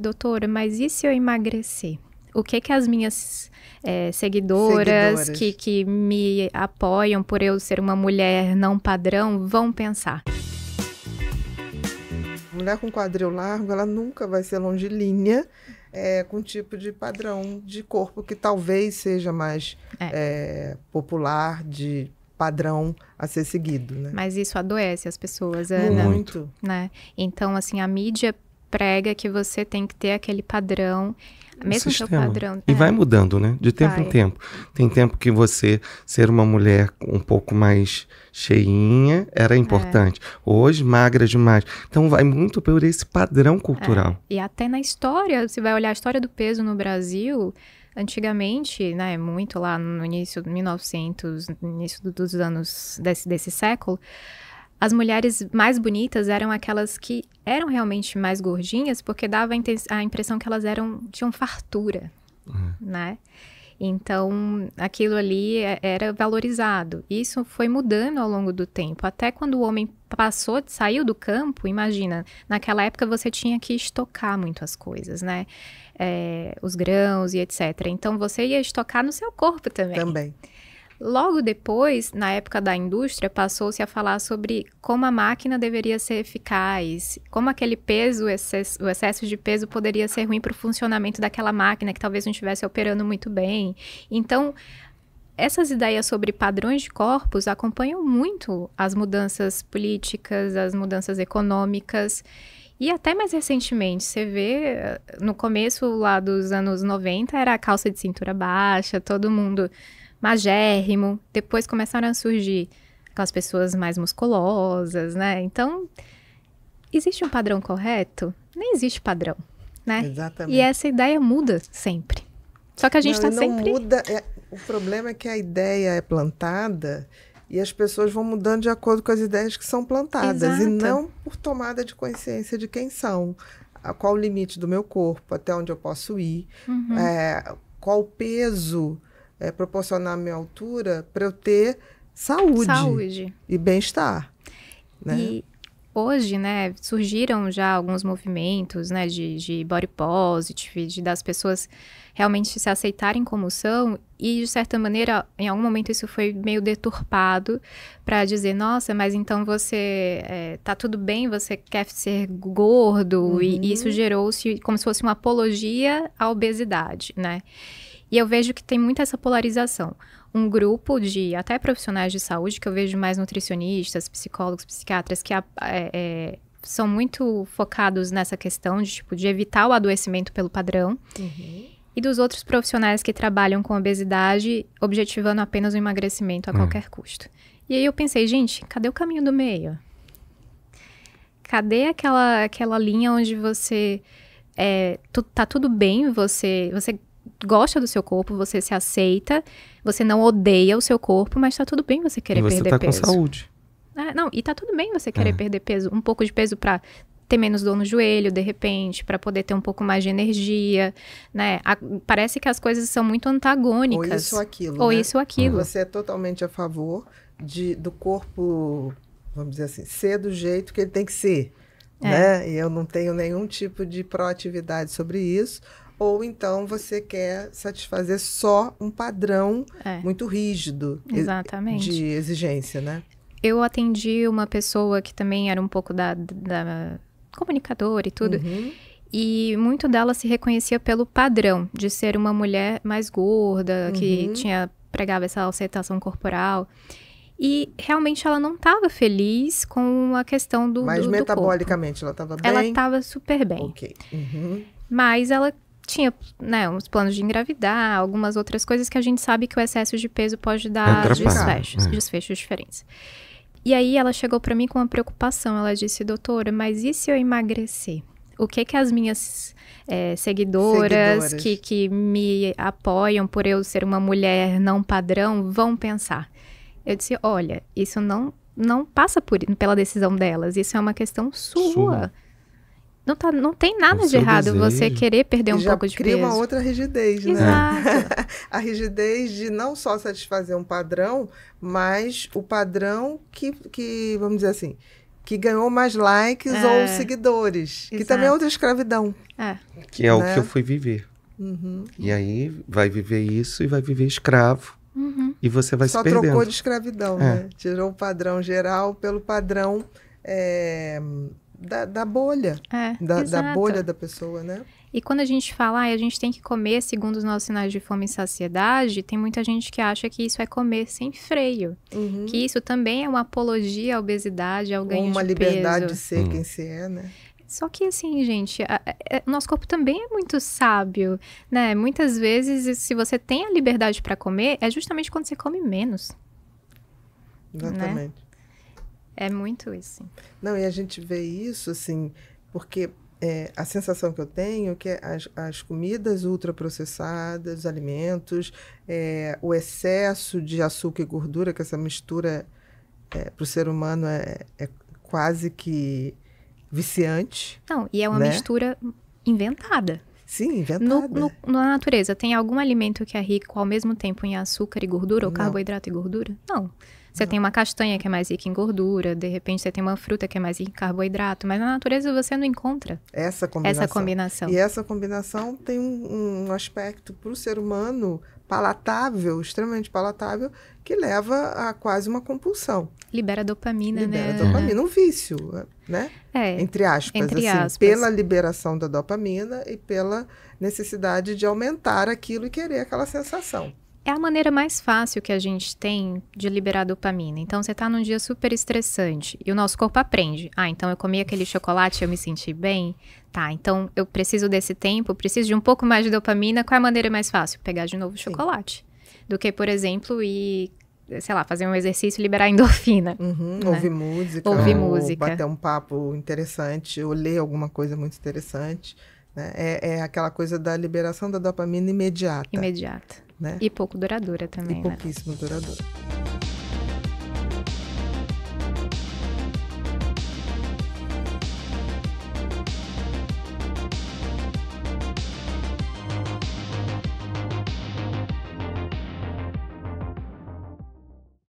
doutora, mas e se eu emagrecer? O que que as minhas é, seguidoras, seguidoras, Que, que me apoiam por eu ser uma mulher não padrão vão pensar? Mulher com quadril largo, ela nunca vai ser longilínea, é, com tipo de padrão de corpo que talvez seja mais é. é popular, de padrão a ser seguido, né? Mas isso adoece as pessoas, Ana. Muito. Né? Então, assim, a mídia prega que você tem que ter aquele padrão mesmo o seu padrão. E é. vai mudando, né? De tempo vai. em tempo. Tem tempo que você ser uma mulher um pouco mais cheinha era importante. É. Hoje, magra demais. Então, vai muito por esse padrão é. cultural. É. E até na história, você vai olhar a história do peso no Brasil. Antigamente, né, muito lá no início de 1900, início dos anos desse, desse século, as mulheres mais bonitas eram aquelas que eram realmente mais gordinhas, porque dava a impressão que elas eram tinham fartura, uhum. né? Então, aquilo ali é, era valorizado. Isso foi mudando ao longo do tempo. Até quando o homem passou, saiu do campo, imagina, naquela época você tinha que estocar muito as coisas, né? É, os grãos e etc. Então, você ia estocar no seu corpo também. Também. Logo depois, na época da indústria, passou-se a falar sobre como a máquina deveria ser eficaz, como aquele peso, o excesso, de peso poderia ser ruim para o funcionamento daquela máquina que talvez não estivesse operando muito bem. Então, essas ideias sobre padrões de corpos acompanham muito as mudanças políticas, as mudanças econômicas. E até mais recentemente, você vê, no começo lá dos anos 90, era a calça de cintura baixa, todo mundo magérrimo. Depois começaram a surgir aquelas pessoas mais musculosas, né? Então, existe um padrão correto? Nem existe padrão, né? Exatamente. E essa ideia muda sempre. Só que a gente está sempre. Muda, é, o problema é que a ideia é plantada e as pessoas vão mudando de acordo com as ideias que são plantadas Exato. e não por tomada de consciência de quem são, qual o limite do meu corpo, até onde eu posso ir, uhum. é, qual o peso é, proporcionar a minha altura para eu ter saúde, saúde. e bem-estar. Né? E hoje, né, surgiram já alguns movimentos, né, de, de body positive, de, das pessoas realmente se aceitarem como são e de certa maneira, em algum momento isso foi meio deturpado para dizer, nossa, mas então você é, tá tudo bem, você quer ser gordo uhum. e, e isso gerou-se como se fosse uma apologia à obesidade, né? E eu vejo que tem muita essa polarização. Um grupo de até profissionais de saúde, que eu vejo mais nutricionistas, psicólogos, psiquiatras, que é, é, são muito focados nessa questão de, tipo, de evitar o adoecimento pelo padrão. Uhum. E dos outros profissionais que trabalham com obesidade, objetivando apenas o emagrecimento a uhum. qualquer custo. E aí eu pensei, gente, cadê o caminho do meio? Cadê aquela, aquela linha onde você é, tu, tá tudo bem, você, você gosta do seu corpo, você se aceita, você não odeia o seu corpo, mas tá tudo bem você querer e você perder tá peso. Você tá com saúde. É, não, e tá tudo bem você querer é. perder peso, um pouco de peso para ter menos dor no joelho, de repente, para poder ter um pouco mais de energia, né? A, parece que as coisas são muito antagônicas. Ou isso ou aquilo. Ou né? isso ou aquilo. Você é totalmente a favor de, do corpo, vamos dizer assim, ser do jeito que ele tem que ser. É. Né? E eu não tenho nenhum tipo de proatividade sobre isso, ou então você quer satisfazer só um padrão é. muito rígido Exatamente. de exigência, né? Eu atendi uma pessoa que também era um pouco da, da comunicadora e tudo. Uhum. E muito dela se reconhecia pelo padrão de ser uma mulher mais gorda, uhum. que tinha pregava essa aceitação corporal. E realmente ela não estava feliz com a questão do. Mas do, do metabolicamente corpo. ela estava bem. Ela estava super bem. Ok. Uhum. Mas ela tinha né, uns planos de engravidar, algumas outras coisas que a gente sabe que o excesso de peso pode dar desfechos, é. desfechos diferentes. E aí ela chegou para mim com uma preocupação. Ela disse, doutora, mas e se eu emagrecer? O que que as minhas é, seguidoras, seguidoras. Que, que me apoiam por eu ser uma mulher não padrão vão pensar? Eu disse, olha, isso não não passa por, pela decisão delas. Isso é uma questão sua. sua não, tá, não tem nada de errado desejo. você querer perder um Já pouco de cria peso. cria uma outra rigidez, né? Exato. a rigidez de não só satisfazer um padrão, mas o padrão que, que vamos dizer assim, que ganhou mais likes é. ou seguidores, Exato. que também é outra escravidão. É. Que é né? o que eu fui viver. Uhum. E aí vai viver isso e vai viver escravo. Uhum. E você vai Só se perdendo. Só trocou de escravidão, é. né? Tirou o padrão geral pelo padrão é, da, da bolha. É, da, da, bolha da pessoa, né? E quando a gente fala, ah, a gente tem que comer segundo os nossos sinais de fome e saciedade, tem muita gente que acha que isso é comer sem freio. Uhum. Que isso também é uma apologia à obesidade, ao ganho Ou uma liberdade de ser uhum. quem hum. se é, né? Só que assim, gente, a, a, a, é, nosso corpo também é muito sábio, né? Muitas vezes, se você tem a liberdade para comer, é justamente quando você come menos. Né? Exatamente. Né? É muito isso. Não, e a gente vê isso, assim, porque é, a sensação que eu tenho é que as, as comidas ultraprocessadas, os alimentos, é, o excesso de açúcar e gordura, que essa mistura é, para o ser humano é, é, quase que viciante. Não, e é uma né? mistura inventada. Sim, inventada. No, no, na natureza, tem algum alimento que é rico ao mesmo tempo em açúcar e gordura, ou não. carboidrato e gordura? Não. Você não. tem uma castanha que é mais rica em gordura, de repente você tem uma fruta que é mais rica em carboidrato, mas na natureza você não encontra essa combinação. Essa combinação. E essa combinação tem um, um aspecto para o ser humano palatável, extremamente palatável, que leva a quase uma compulsão. Libera dopamina, Libera né? Libera dopamina, um é. vício né? É, entre aspas, entre assim, aspas. pela liberação da dopamina e pela necessidade de aumentar aquilo e querer aquela sensação. É a maneira mais fácil que a gente tem de liberar dopamina. Então, você está num dia super estressante e o nosso corpo aprende. Ah, então eu comi aquele chocolate e eu me senti bem. Tá, então eu preciso desse tempo, preciso de um pouco mais de dopamina. Qual é a maneira mais fácil? Pegar de novo o chocolate. Sim. Do que, por exemplo, ir sei lá, fazer um exercício e liberar endorfina. Uhum, né? Ouvir música. Ouvir ou música. Bater um papo interessante, ou ler alguma coisa muito interessante. Né? É, é aquela coisa da liberação da dopamina imediata. Imediata. Né? E pouco duradoura também. E né? pouquíssimo né? duradoura.